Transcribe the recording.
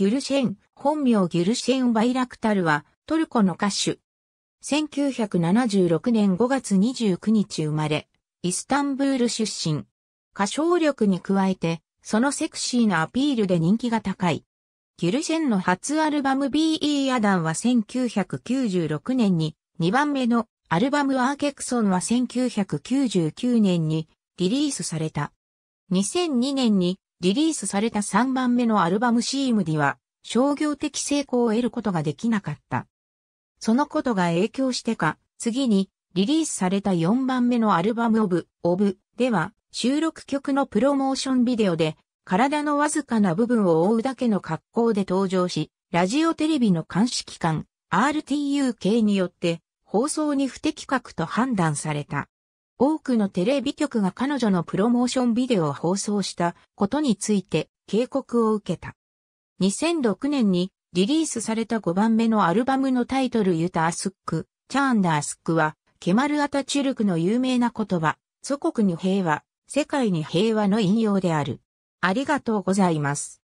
ギュルシェン、本名ギュルシェン・バイラクタルは、トルコの歌手。1976年5月29日生まれ、イスタンブール出身。歌唱力に加えて、そのセクシーなアピールで人気が高い。ギュルシェンの初アルバム B.E. アダンは1996年に、2番目のアルバムアーケクソンは1999年にリリースされた。2002年にリリースされた3番目のアルバムシームは、商業的成功を得ることができなかった。そのことが影響してか、次にリリースされた4番目のアルバムオブ、オブでは収録曲のプロモーションビデオで体のわずかな部分を覆うだけの格好で登場し、ラジオテレビの監視機関 RTUK によって放送に不適格と判断された。多くのテレビ局が彼女のプロモーションビデオを放送したことについて警告を受けた。2006年にリリースされた5番目のアルバムのタイトルユタ・アスック、チャーンダ・アスックは、ケマル・アタチュルクの有名な言葉、祖国に平和、世界に平和の引用である。ありがとうございます。